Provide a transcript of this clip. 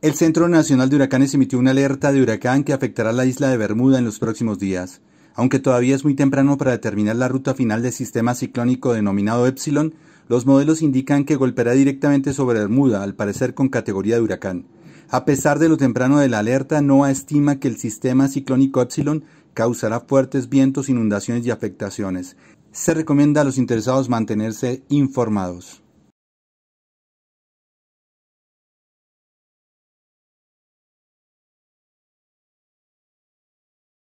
El Centro Nacional de Huracanes emitió una alerta de huracán que afectará la isla de Bermuda en los próximos días. Aunque todavía es muy temprano para determinar la ruta final del sistema ciclónico denominado Epsilon, los modelos indican que golpeará directamente sobre Bermuda, al parecer con categoría de huracán. A pesar de lo temprano de la alerta, NOAA estima que el sistema ciclónico Epsilon causará fuertes vientos, inundaciones y afectaciones. Se recomienda a los interesados mantenerse informados.